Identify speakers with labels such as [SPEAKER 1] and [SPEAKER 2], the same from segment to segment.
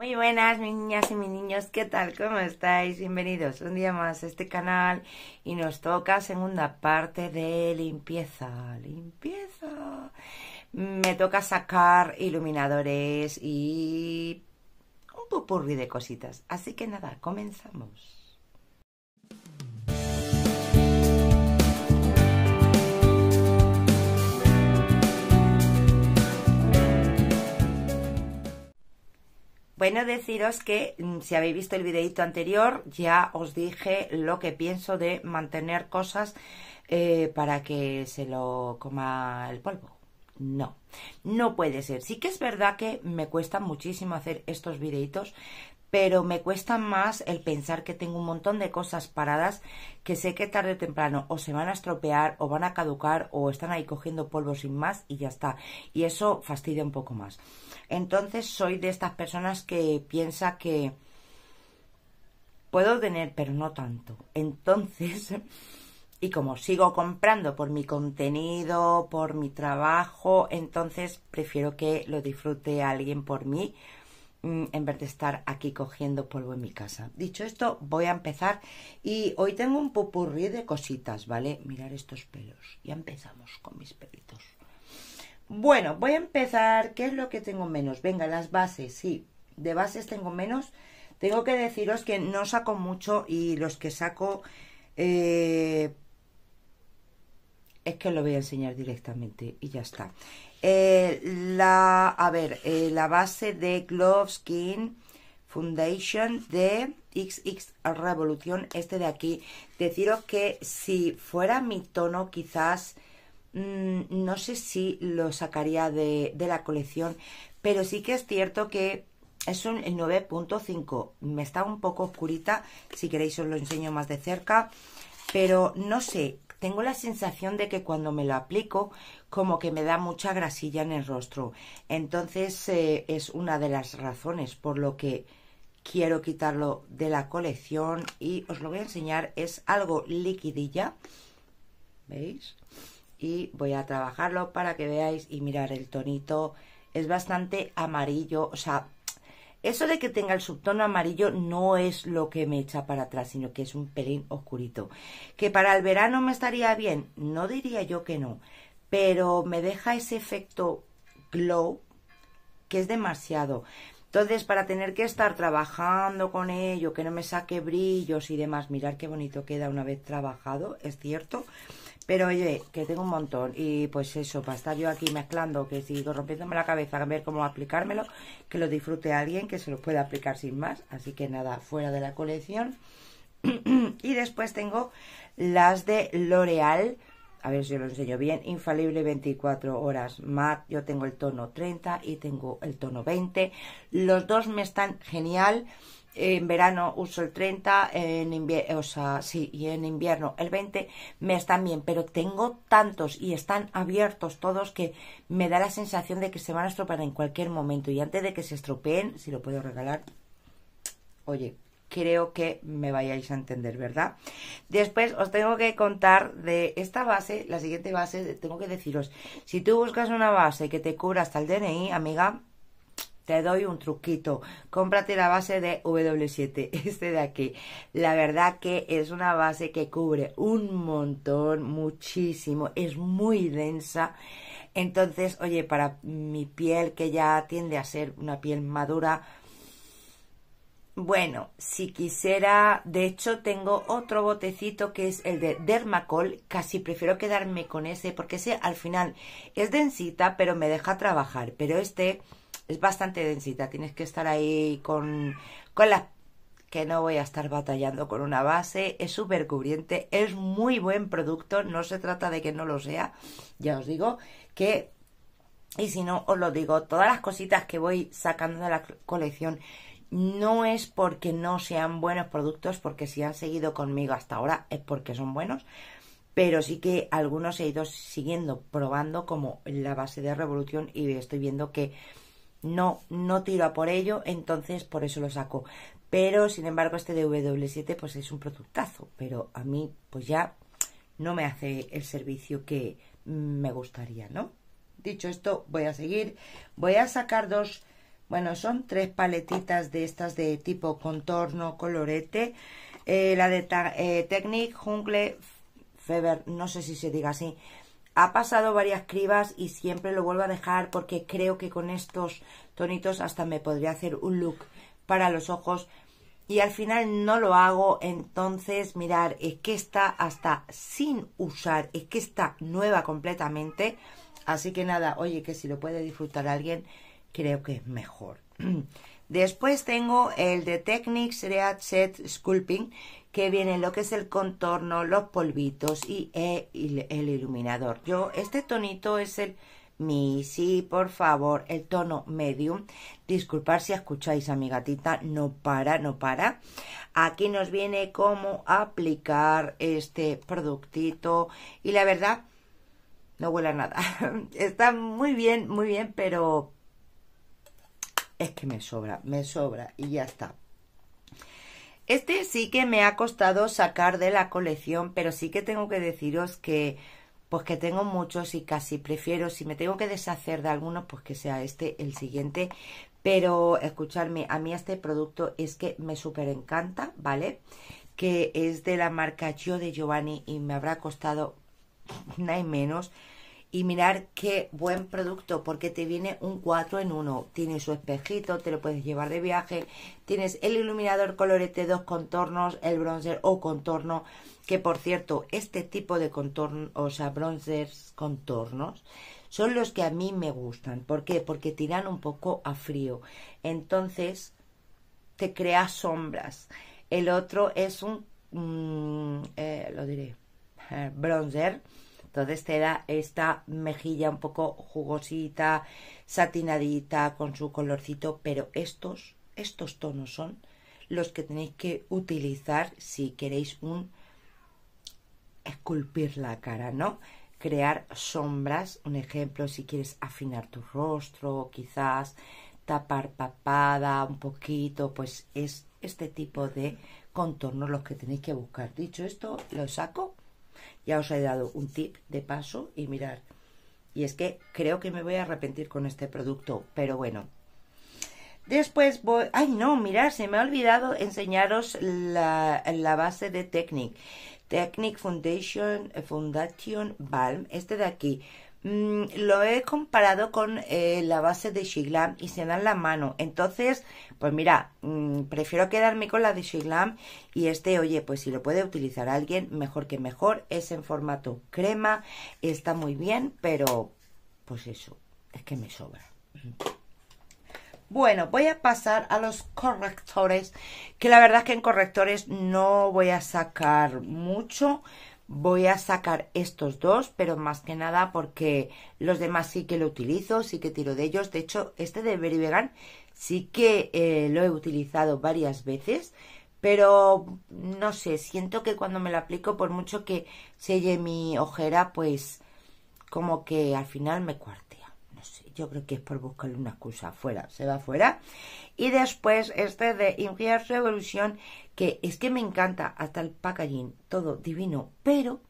[SPEAKER 1] Muy buenas mis niñas y mis niños, ¿qué tal? ¿Cómo estáis? Bienvenidos un día más a este canal y nos toca segunda parte de limpieza, limpieza. Me toca sacar iluminadores y un pupurri de cositas, así que nada, comenzamos. Bueno, deciros que mm, si habéis visto el videito anterior, ya os dije lo que pienso de mantener cosas eh, para que se lo coma el polvo. No, no puede ser. Sí que es verdad que me cuesta muchísimo hacer estos videitos, pero me cuesta más el pensar que tengo un montón de cosas paradas que sé que tarde o temprano o se van a estropear o van a caducar o están ahí cogiendo polvo sin más y ya está. Y eso fastidia un poco más. Entonces soy de estas personas que piensa que puedo tener, pero no tanto. Entonces, y como sigo comprando por mi contenido, por mi trabajo, entonces prefiero que lo disfrute alguien por mí Mm, en vez de estar aquí cogiendo polvo en mi casa. Dicho esto, voy a empezar y hoy tengo un popurrí de cositas, ¿vale? Mirar estos pelos. Ya empezamos con mis pelitos. Bueno, voy a empezar. ¿Qué es lo que tengo menos? Venga, las bases, sí. De bases tengo menos. Tengo que deciros que no saco mucho y los que saco... Eh, es que lo voy a enseñar directamente y ya está. Eh, la, a ver, eh, la base de Glove Skin Foundation de XX Revolución, este de aquí. Deciros que si fuera mi tono, quizás mm, no sé si lo sacaría de, de la colección, pero sí que es cierto que es un 9.5. Me está un poco oscurita, si queréis os lo enseño más de cerca. Pero no sé, tengo la sensación de que cuando me lo aplico, como que me da mucha grasilla en el rostro. Entonces eh, es una de las razones por lo que quiero quitarlo de la colección y os lo voy a enseñar. Es algo liquidilla, ¿veis? Y voy a trabajarlo para que veáis y mirar el tonito. Es bastante amarillo, o sea, eso de que tenga el subtono amarillo no es lo que me echa para atrás, sino que es un pelín oscurito. ¿Que para el verano me estaría bien? No diría yo que no, pero me deja ese efecto glow que es demasiado. Entonces, para tener que estar trabajando con ello, que no me saque brillos y demás, mirar qué bonito queda una vez trabajado, es cierto. Pero oye, que tengo un montón. Y pues eso, para estar yo aquí mezclando, que sigo rompiéndome la cabeza, a ver cómo aplicármelo, que lo disfrute alguien, que se lo pueda aplicar sin más. Así que nada, fuera de la colección. y después tengo las de L'Oreal. A ver si lo enseño bien. Infalible 24 horas matte. Yo tengo el tono 30 y tengo el tono 20. Los dos me están genial en verano uso el 30, en invierno, sí, y en invierno el 20, me están bien, pero tengo tantos y están abiertos todos que me da la sensación de que se van a estropear en cualquier momento y antes de que se estropeen, si lo puedo regalar, oye, creo que me vayáis a entender, ¿verdad? Después os tengo que contar de esta base, la siguiente base, tengo que deciros, si tú buscas una base que te cubra hasta el DNI, amiga, te doy un truquito. Cómprate la base de W7, este de aquí. La verdad que es una base que cubre un montón, muchísimo, es muy densa. Entonces, oye, para mi piel que ya tiende a ser una piel madura, bueno, si quisiera, de hecho tengo otro botecito que es el de Dermacol, casi prefiero quedarme con ese porque ese al final es densita pero me deja trabajar, pero este es bastante densita, tienes que estar ahí con, con las que no voy a estar batallando con una base, es súper cubriente, es muy buen producto, no se trata de que no lo sea, ya os digo que, y si no, os lo digo, todas las cositas que voy sacando de la colección no es porque no sean buenos productos, porque si han seguido conmigo hasta ahora es porque son buenos, pero sí que algunos he ido siguiendo, probando como la base de revolución y estoy viendo que no, no tiro por ello, entonces por eso lo saco. Pero, sin embargo, este w 7 pues es un productazo, pero a mí pues ya no me hace el servicio que me gustaría, ¿no? Dicho esto, voy a seguir. Voy a sacar dos, bueno, son tres paletitas de estas de tipo contorno, colorete. Eh, la de eh, Technic, Jungle, fever no sé si se diga así, ha pasado varias cribas y siempre lo vuelvo a dejar porque creo que con estos tonitos hasta me podría hacer un look para los ojos y al final no lo hago, entonces mirar es que está hasta sin usar, es que está nueva completamente, así que nada, oye que si lo puede disfrutar alguien creo que es mejor. Después tengo el de Technics Read Set Sculpting, que viene lo que es el contorno, los polvitos y e, el, iluminador. Yo, este tonito es el mi, sí, por favor, el tono medium. Disculpar si escucháis a mi gatita, no para, no para. Aquí nos viene cómo aplicar este productito y la verdad, no huele a nada. Está muy bien, muy bien, pero es que me sobra, me sobra y ya está. Este sí que me ha costado sacar de la colección, pero sí que tengo que deciros que pues que tengo muchos y casi prefiero, si me tengo que deshacer de algunos, pues que sea este el siguiente. Pero escucharme, a mí este producto es que me súper encanta, ¿vale? Que es de la marca yo de Giovanni y me habrá costado nada menos y mirar qué buen producto, porque te viene un 4 en 1. Tiene su espejito, te lo puedes llevar de viaje, tienes el iluminador colorete, dos contornos, el bronzer o contorno, que por cierto, este tipo de contornos, o sea, bronzers contornos, son los que a mí me gustan. ¿Por qué? Porque tiran un poco a frío. Entonces, te creas sombras. El otro es un, mm, eh, lo diré, eh, bronzer entonces te da esta mejilla un poco jugosita, satinadita, con su colorcito, pero estos, estos tonos son los que tenéis que utilizar si queréis un esculpir la cara, ¿no? Crear sombras, un ejemplo, si quieres afinar tu rostro, quizás tapar papada un poquito, pues es este tipo de contornos los que tenéis que buscar. Dicho esto, lo saco ya os he dado un tip de paso y mirar. Y es que creo que me voy a arrepentir con este producto, pero bueno. Después voy... ¡Ay, no! Mirad, se me ha olvidado enseñaros la, la base de Technic. Technic Foundation, Foundation Balm. Este de aquí. Mm, lo he comparado con eh, la base de Shiglam y se dan la mano. Entonces, pues mira, mm, prefiero quedarme con la de Shiglam y este, oye, pues si lo puede utilizar alguien, mejor que mejor. Es en formato crema, está muy bien, pero pues eso, es que me sobra. Bueno, voy a pasar a los correctores, que la verdad es que en correctores no voy a sacar mucho voy a sacar estos dos, pero más que nada porque los demás sí que lo utilizo, sí que tiro de ellos. De hecho, este de Berry Vegan sí que eh, lo he utilizado varias veces, pero no sé, siento que cuando me lo aplico, por mucho que selle mi ojera, pues como que al final me cuarto yo creo que es por buscarle una excusa afuera, se va afuera. Y después este de Ingear Revolution, que es que me encanta, hasta el packaging, todo divino, pero...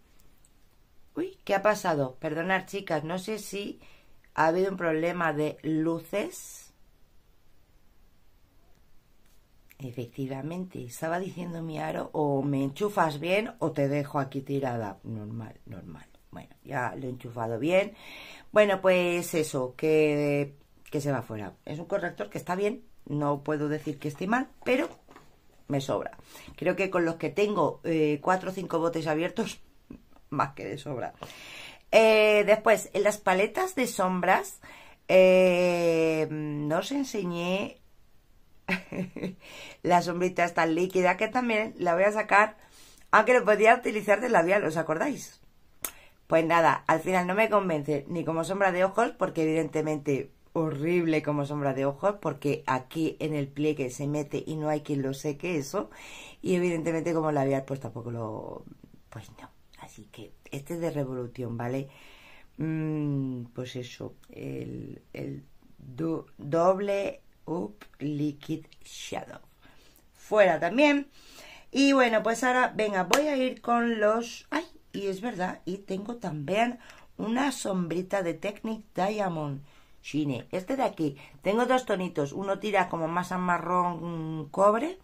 [SPEAKER 1] Uy, ¿qué ha pasado? Perdonad chicas, no sé si ha habido un problema de luces. Efectivamente, estaba diciendo mi aro, o me enchufas bien o te dejo aquí tirada. Normal, normal. Bueno, ya lo he enchufado bien. Bueno, pues eso, que, se va fuera. Es un corrector que está bien, no puedo decir que esté mal, pero me sobra. Creo que con los que tengo eh, cuatro o cinco botes abiertos, más que de sobra. Eh, después, en las paletas de sombras, eh, no os enseñé la sombrita tan líquida que también la voy a sacar, aunque lo podía utilizar de labial, ¿os acordáis? Pues nada, al final no me convence ni como sombra de ojos, porque evidentemente horrible como sombra de ojos, porque aquí en el pliegue se mete y no hay quien lo seque eso. Y evidentemente como labial, pues tampoco lo... pues no. Así que este es de Revolución, ¿vale? Mm, pues eso, el, doble Up Liquid Shadow. Fuera también. Y bueno, pues ahora, venga, voy a ir con los... ¡Ay! y es verdad, y tengo también una sombrita de Technic Diamond Shine, este de aquí, tengo dos tonitos, uno tira como más a marrón mm, cobre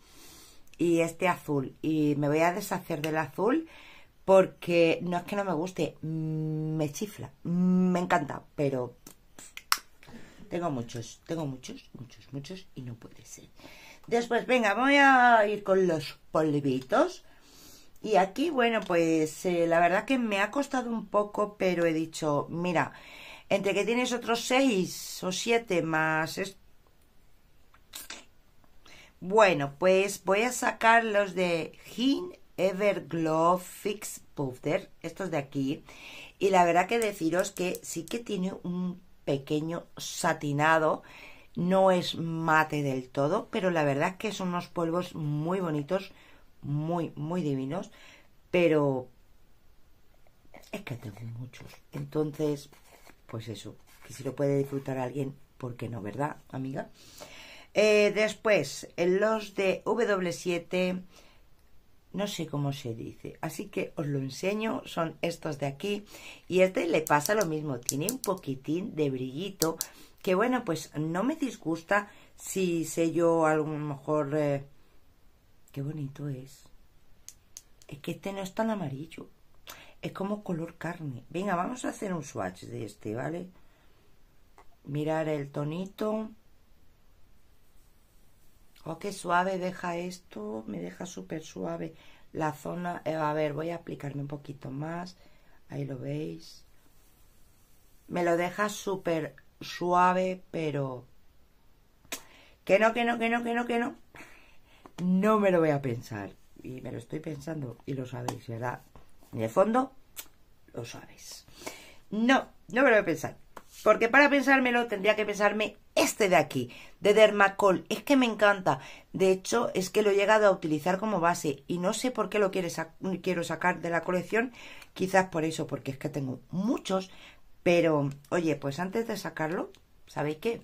[SPEAKER 1] y este azul, y me voy a deshacer del azul porque no es que no me guste, mm, me chifla, mm, me encanta, pero tengo muchos, tengo muchos, muchos, muchos y no puede ser. Después, venga, voy a ir con los polvitos. Y aquí, bueno, pues eh, la verdad que me ha costado un poco, pero he dicho, mira, entre que tienes otros seis o siete más... Es... Bueno, pues voy a sacar los de Hin Everglow Fix Powder, estos de aquí. Y la verdad que deciros que sí que tiene un pequeño satinado no es mate del todo, pero la verdad que son unos polvos muy bonitos, muy, muy divinos, pero es que tengo muchos. Entonces, pues eso, que si lo puede disfrutar alguien, porque no, verdad, amiga? Eh, después, los de W7, no sé cómo se dice, así que os lo enseño, son estos de aquí, y este le pasa lo mismo, tiene un poquitín de brillito, que bueno, pues no me disgusta si sé yo a lo mejor... Eh, Qué bonito es. Es que este no es tan amarillo. Es como color carne. Venga, vamos a hacer un swatch de este, ¿vale? Mirar el tonito. Oh, qué suave deja esto. Me deja súper suave la zona. Eh, a ver, voy a aplicarme un poquito más. Ahí lo veis. Me lo deja súper suave, pero... Que no, que no, que no, que no, que no no me lo voy a pensar. Y me lo estoy pensando y lo sabéis, ¿verdad? En el fondo, lo sabéis. No, no me lo voy a pensar. Porque para pensármelo tendría que pensarme este de aquí, de Dermacol. Es que me encanta. De hecho, es que lo he llegado a utilizar como base y no sé por qué lo quiero, quiero sacar de la colección. Quizás por eso, porque es que tengo muchos. Pero, oye, pues antes de sacarlo, ¿sabéis qué?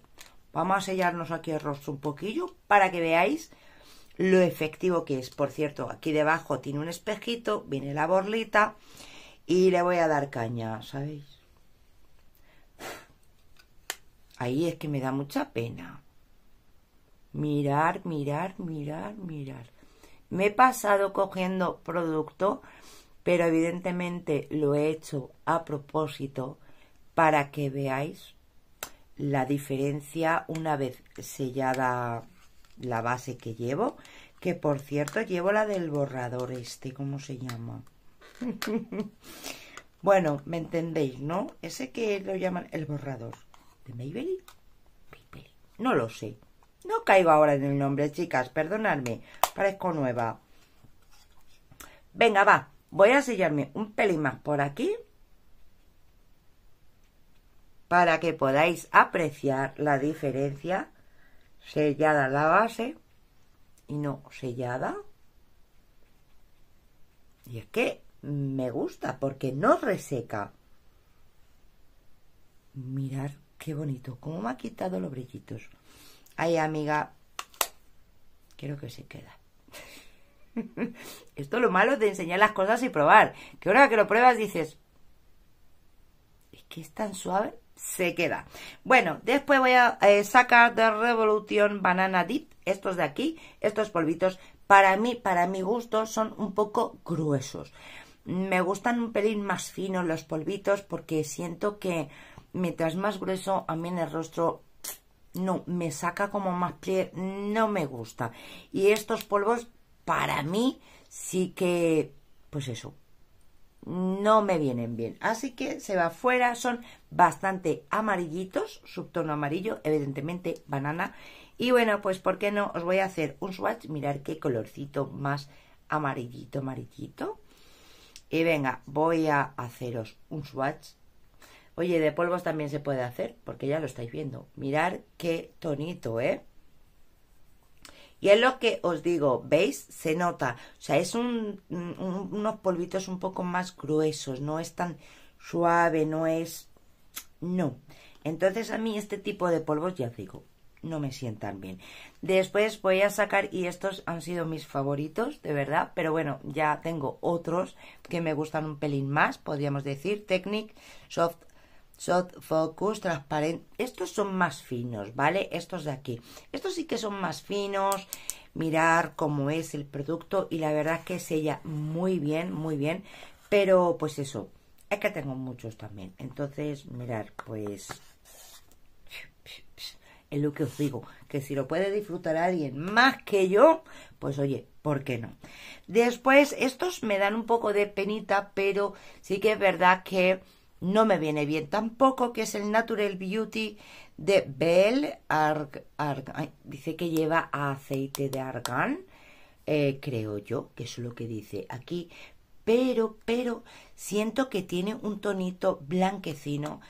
[SPEAKER 1] Vamos a sellarnos aquí el rostro un poquillo para que veáis lo efectivo que es. Por cierto, aquí debajo tiene un espejito, viene la borlita y le voy a dar caña, ¿sabéis? Ahí es que me da mucha pena. Mirar, mirar, mirar, mirar. Me he pasado cogiendo producto, pero evidentemente lo he hecho a propósito para que veáis la diferencia una vez sellada la base que llevo, que por cierto llevo la del borrador este, ¿cómo se llama? bueno, me entendéis, ¿no? Ese que lo llaman el borrador de Maybelline. No lo sé. No caigo ahora en el nombre, chicas, perdonadme, parezco nueva. Venga, va, voy a sellarme un pelín más por aquí para que podáis apreciar la diferencia sellada la base y no sellada. Y es que me gusta porque no reseca. Mirad qué bonito, cómo me ha quitado los brillitos. Ay, amiga, Quiero que se queda. Esto lo malo de enseñar las cosas y probar. Que vez que lo pruebas dices, es que es tan suave se queda. Bueno, después voy a eh, sacar de Revolution Banana Dip estos de aquí, estos polvitos. Para mí, para mi gusto, son un poco gruesos. Me gustan un pelín más finos los polvitos porque siento que mientras más grueso, a mí en el rostro no, me saca como más pie no me gusta. Y estos polvos, para mí, sí que, pues eso, no me vienen bien. Así que se va fuera, son bastante amarillitos, subtono amarillo, evidentemente banana. Y bueno, pues ¿por qué no? Os voy a hacer un swatch, mirar qué colorcito más amarillito, amarillito. Y venga, voy a haceros un swatch. Oye, de polvos también se puede hacer, porque ya lo estáis viendo. Mirar qué tonito, ¿eh? Y es lo que os digo, ¿veis? Se nota. O sea, es un, unos polvitos un poco más gruesos, no es tan suave, no es... No. Entonces a mí este tipo de polvos, ya digo, no me sientan bien. Después voy a sacar, y estos han sido mis favoritos, de verdad, pero bueno, ya tengo otros que me gustan un pelín más, podríamos decir, Technic Soft soft focus, transparente. Estos son más finos, ¿vale? Estos de aquí. Estos sí que son más finos. Mirar cómo es el producto y la verdad es que sella muy bien, muy bien. Pero pues eso, es que tengo muchos también. Entonces, mirar, pues es lo que os digo, que si lo puede disfrutar alguien más que yo, pues oye, ¿por qué no? Después, estos me dan un poco de penita, pero sí que es verdad que no me viene bien tampoco, que es el Natural Beauty de Belle. dice que lleva aceite de argán, eh, creo yo, que es lo que dice aquí. Pero, pero, siento que tiene un tonito blanquecino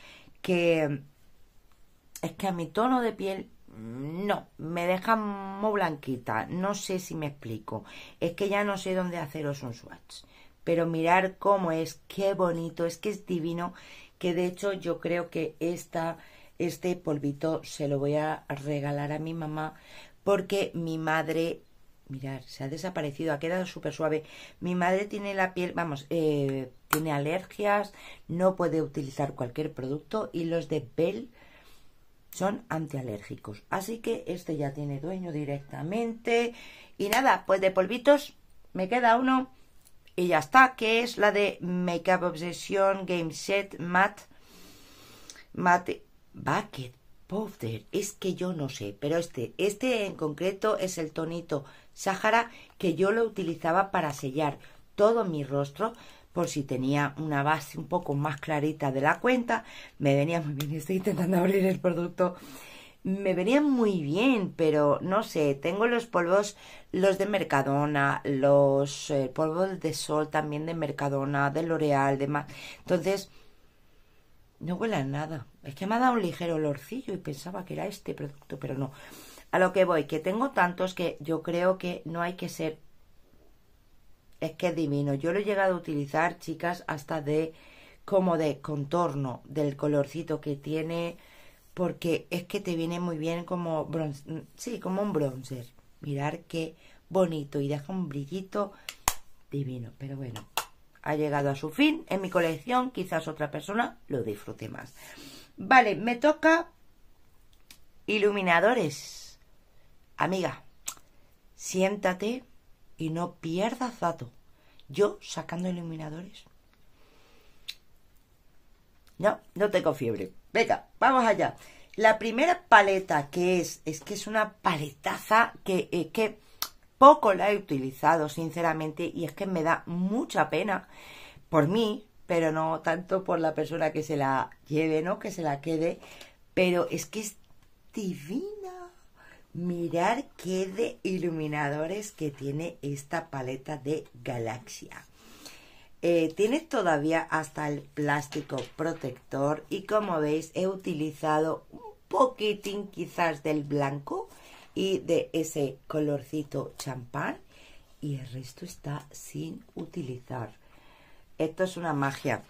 [SPEAKER 1] que es que a mi tono de piel no, me deja muy blanquita. No sé si me explico. Es que ya no sé dónde haceros un swatch pero mirar cómo es, qué bonito, es que es divino, que de hecho yo creo que esta, este polvito se lo voy a regalar a mi mamá porque mi madre, mirar, se ha desaparecido, ha quedado súper suave, mi madre tiene la piel, vamos, eh, tiene alergias, no puede utilizar cualquier producto y los de Bell son antialérgicos. Así que este ya tiene dueño directamente. Y nada, pues de polvitos me queda uno y ya está, que es la de Makeup Obsession, Game Set, Matte. Matt Bucket Powder. Es que yo no sé, pero este, este en concreto es el tonito Sahara que yo lo utilizaba para sellar todo mi rostro por si tenía una base un poco más clarita de la cuenta, me venía muy bien. Estoy intentando abrir el producto me venían muy bien, pero no sé, tengo los polvos, los de Mercadona, los eh, polvos de sol también de Mercadona, de L'Oreal, demás. Entonces, no huele a nada. Es que me ha dado un ligero olorcillo y pensaba que era este producto, pero no. A lo que voy, que tengo tantos que yo creo que no hay que ser... Es que es divino. Yo lo he llegado a utilizar, chicas, hasta de como de contorno del colorcito que tiene porque es que te viene muy bien como bronce, mm, sí, como un bronzer. Mirar qué bonito y deja un brillito divino. Pero bueno, ha llegado a su fin en mi colección, quizás otra persona lo disfrute más. Vale, me toca iluminadores. Amiga, siéntate y no pierdas dato. Yo sacando iluminadores. No, no tengo fiebre. Venga, vamos allá. La primera paleta que es, es que es una paletaza que, eh, que poco la he utilizado, sinceramente, y es que me da mucha pena por mí, pero no tanto por la persona que se la lleve, ¿no? Que se la quede, pero es que es divina. Mirar qué de iluminadores que tiene esta paleta de galaxia. Eh, tiene todavía hasta el plástico protector y como veis he utilizado un poquitín quizás del blanco y de ese colorcito champán y el resto está sin utilizar. Esto es una magia.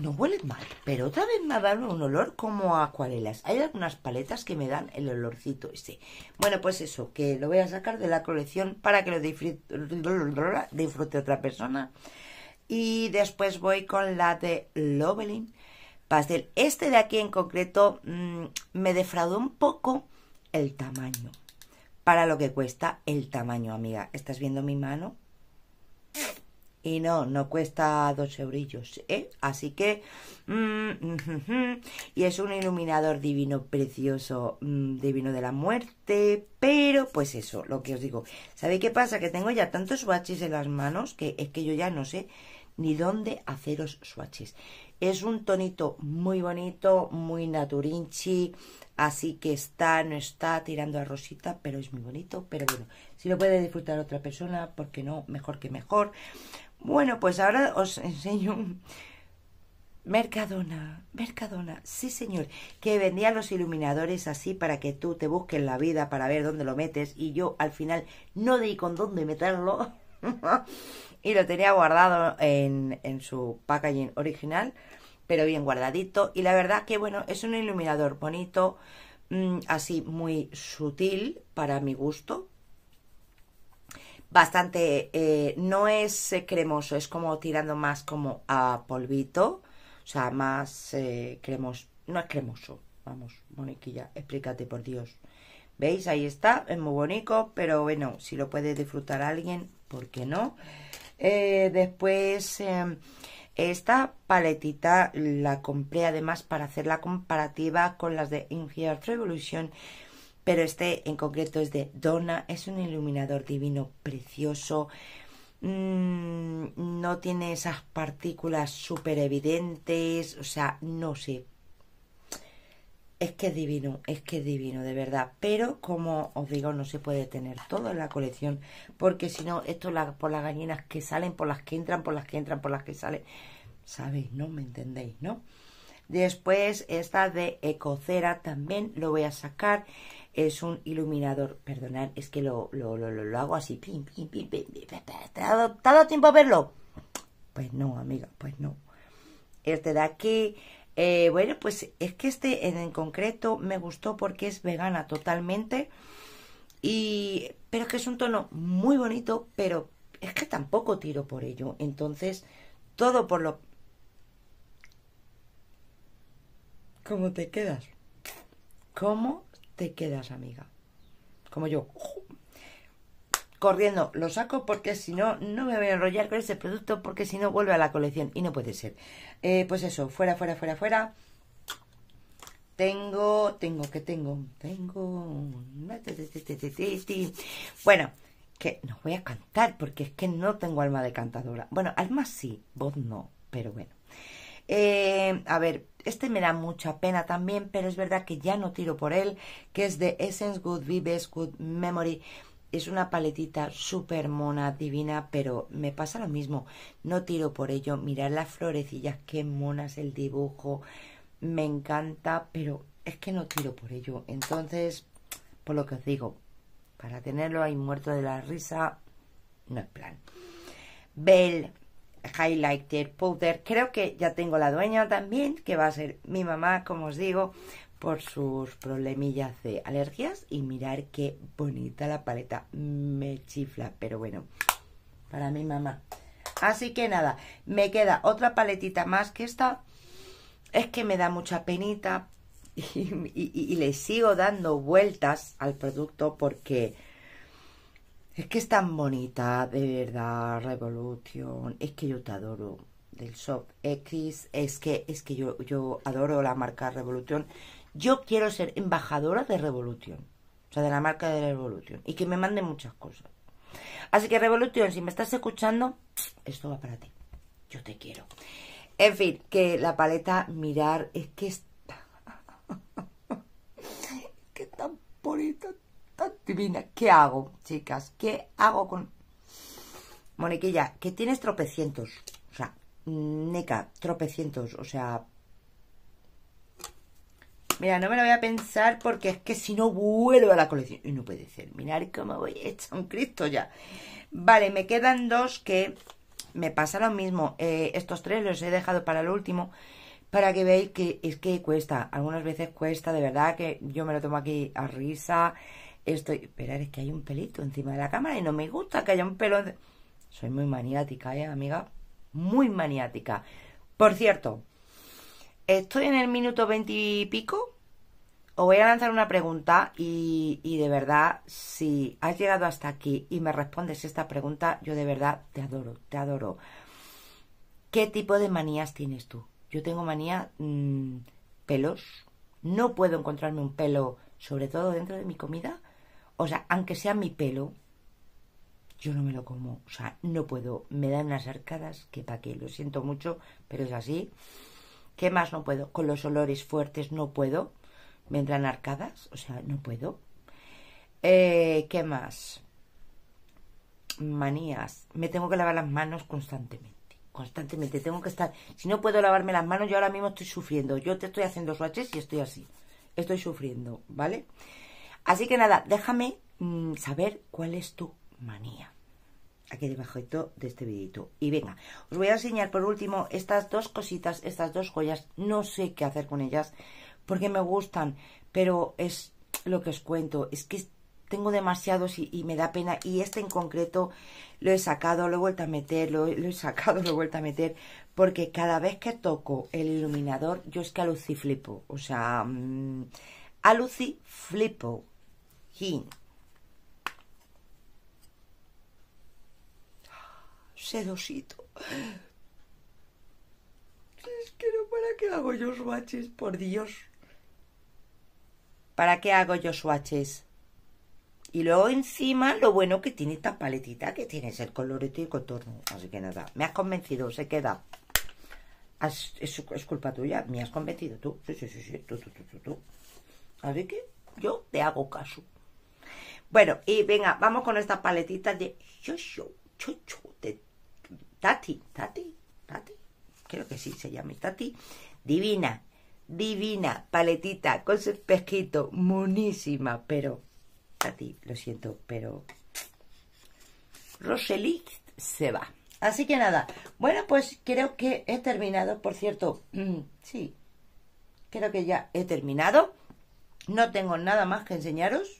[SPEAKER 1] No huele mal, pero otra vez me ha dado un olor como a acuarelas. Hay algunas paletas que me dan el olorcito ese. Bueno, pues eso, que lo voy a sacar de la colección para que lo disfrute, otra persona. Y después voy con la de Lovelin Pastel. Este de aquí en concreto mm, me defraudó un poco el tamaño. Para lo que cuesta el tamaño, amiga. ¿Estás viendo mi mano? Y no, no cuesta dos eurillos, ¿eh? Así que... Mm, y es un iluminador divino precioso, mm, divino de la muerte, pero pues eso, lo que os digo. ¿Sabéis qué pasa? Que tengo ya tantos swatches en las manos que es que yo ya no sé ni dónde haceros swatches. Es un tonito muy bonito, muy naturinchi, así que está, no está tirando a rosita, pero es muy bonito. Pero bueno, si lo puede disfrutar otra persona, porque no, mejor que mejor. Bueno, pues ahora os enseño un Mercadona, Mercadona, sí señor, que vendía los iluminadores así para que tú te busques la vida para ver dónde lo metes y yo al final no di con dónde meterlo y lo tenía guardado en, en su packaging original, pero bien guardadito y la verdad que bueno, es un iluminador bonito, mm, así muy sutil para mi gusto, bastante, eh, no es eh, cremoso, es como tirando más como a polvito, o sea, más eh, cremoso, no es cremoso, vamos, Moniquilla, explícate por Dios. ¿Veis? Ahí está, es muy bonito, pero bueno, si lo puede disfrutar alguien, ¿por qué no? después, em, esta paletita la compré además para hacer la comparativa con las de infierto Revolution, pero este en concreto es de Donna, es un iluminador divino precioso, mm, no tiene esas partículas súper evidentes, o sea, no sé. Es que es divino, es que es divino, de verdad. Pero como os digo, no se puede tener todo en la colección, porque si no, esto por las gallinas que salen, por las que entran, por las que entran, por las que salen. ¿Sabéis, no? ¿Me entendéis, no? Después esta de Ecocera también lo voy a sacar es un iluminador. Perdonad, es que lo, lo, lo, lo hago así. Pim, pim, ¿Te, ha dado, ¿Te ha tiempo a verlo? Pues no, amiga, pues no. Este de aquí, eh, bueno, pues es que este en, concreto me gustó porque es vegana totalmente. Y, pero es que es un tono muy bonito, pero es que tampoco tiro por ello. Entonces, todo por lo... ¿Cómo te quedas? ¿Cómo te quedas, amiga. Como yo. Corriendo, lo saco porque si no, no me voy a enrollar con ese producto porque si no vuelve a la colección y no puede ser. Eh, pues eso, fuera, fuera, fuera, fuera. Tengo, tengo, que tengo, tengo. Bueno, que nos voy a cantar porque es que no tengo alma de cantadora. Bueno, alma sí, voz no, pero bueno. Eh, a ver, este me da mucha pena también, pero es verdad que ya no tiro por él, que es de Essence Good Vives Good Memory. Es una paletita súper mona, divina, pero me pasa lo mismo. No tiro por ello. Mirad las florecillas, qué monas el dibujo. Me encanta, pero es que no tiro por ello. Entonces, por lo que os digo, para tenerlo ahí muerto de la risa, no es plan. Bell, Highlighter Powder. Creo que ya tengo la dueña también, que va a ser mi mamá, como os digo, por sus problemillas de alergias. Y mirar qué bonita la paleta. Me chifla, pero bueno, para mi mamá. Así que nada, me queda otra paletita más que esta. Es que me da mucha penita y le sigo dando vueltas al producto porque es que es tan bonita, de verdad, Revolution. Es que yo te adoro del Shop X. Es que, es que yo, yo adoro la marca Revolution. Yo quiero ser embajadora de Revolution. O sea, de la marca de Revolution. Y que me mande muchas cosas. Así que Revolution, si me estás escuchando, esto va para ti. Yo te quiero. En fin, que la paleta mirar es que es... es que es tan bonita, divina. ¿Qué hago, chicas? ¿Qué hago con...? Moniquilla, que tienes tropecientos. O sea, neca, tropecientos. O sea... Mira, no me lo voy a pensar porque es que si no vuelvo a la colección... Y no puede ser. Mirad cómo voy hecha un Cristo ya. Vale, me quedan dos que me pasa lo mismo. Eh, estos tres los he dejado para el último para que veáis que es que cuesta, algunas veces cuesta, de verdad que yo me lo tomo aquí a risa, estoy, esperar, es que hay un pelito encima de la cámara y no me gusta que haya un pelo. Soy muy maniática, ¿eh, amiga? Muy maniática. Por cierto, estoy en el minuto veintipico. Os voy a lanzar una pregunta y, de verdad, si has llegado hasta aquí y me respondes esta pregunta, yo de verdad te adoro, te adoro. ¿Qué tipo de manías tienes tú? Yo tengo manía mm, pelos. No puedo encontrarme un pelo, sobre todo dentro de mi comida o sea, aunque sea mi pelo, yo no me lo como. O sea, no puedo. Me dan unas arcadas que pa' qué. Lo siento mucho, pero es así. ¿Qué más no puedo? Con los olores fuertes no puedo. Me entran arcadas. O sea, no puedo. Eh, ¿Qué más? Manías. Me tengo que lavar las manos constantemente. Constantemente. Tengo que estar. Si no puedo lavarme las manos, yo ahora mismo estoy sufriendo. Yo te estoy haciendo swatches y estoy así. Estoy sufriendo, ¿vale? vale Así que nada, déjame mm, saber cuál es tu manía. Aquí debajo de este videito. Y venga, os voy a enseñar por último estas dos cositas, estas dos joyas. No sé qué hacer con ellas porque me gustan, pero es lo que os cuento. Es que tengo demasiados y, me da pena. Y este en concreto lo he sacado, lo he vuelto a meter, lo, he sacado, lo he vuelto a meter. Porque cada vez que toco el iluminador, yo es que flipo. O sea, mm, Lucy flipo. Sedosito. Es que no, ¿para qué hago yo swatches? Por Dios. ¿Para qué hago yo swatches? Y luego encima lo bueno que tiene esta paletita que tienes el colorete y el contorno. Así que nada, me has convencido, se queda. es, culpa tuya, me has convencido tú. Sí, sí, sí, sí, tú, tú, tú. tú. Así que yo te hago caso. Bueno, y venga, vamos con esta paletita de Tati, Tati, Tati, creo que sí se llama Tati. Divina, divina paletita con su pesquito, monísima, pero Tati, lo siento, pero Roseli se va. Así que nada, bueno, pues creo que he terminado, por cierto, mm, sí, creo que ya he terminado. No tengo nada más que enseñaros.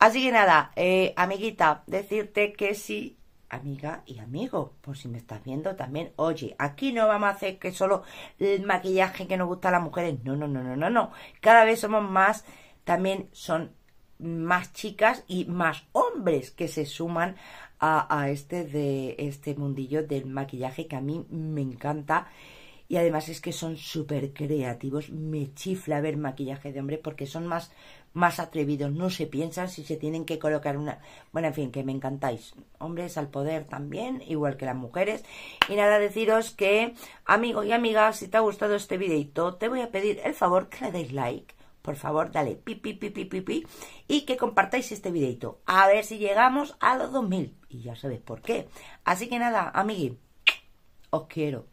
[SPEAKER 1] Así que nada, eh, amiguita, decirte que sí, amiga y amigo, por si me estás viendo también, oye, aquí no vamos a hacer que solo el maquillaje que nos gusta a las mujeres, no, no, no, no, no, no, cada vez somos más, también son más chicas y más hombres que se suman a, este de este mundillo del maquillaje que a mí me encanta y además es que son súper creativos. Me chifla ver maquillaje de hombres porque son más más atrevidos, no se piensan si se tienen que colocar una... Bueno, en fin, que me encantáis. Hombres al poder también, igual que las mujeres. Y nada, deciros que, Amigos y amigas, si te ha gustado este videito, te voy a pedir el favor que le deis like. Por favor, dale pi, pi, pi, pi, y que compartáis este videito. A ver si llegamos a los 2000. Y ya sabéis por qué. Así que nada, amigui, os quiero.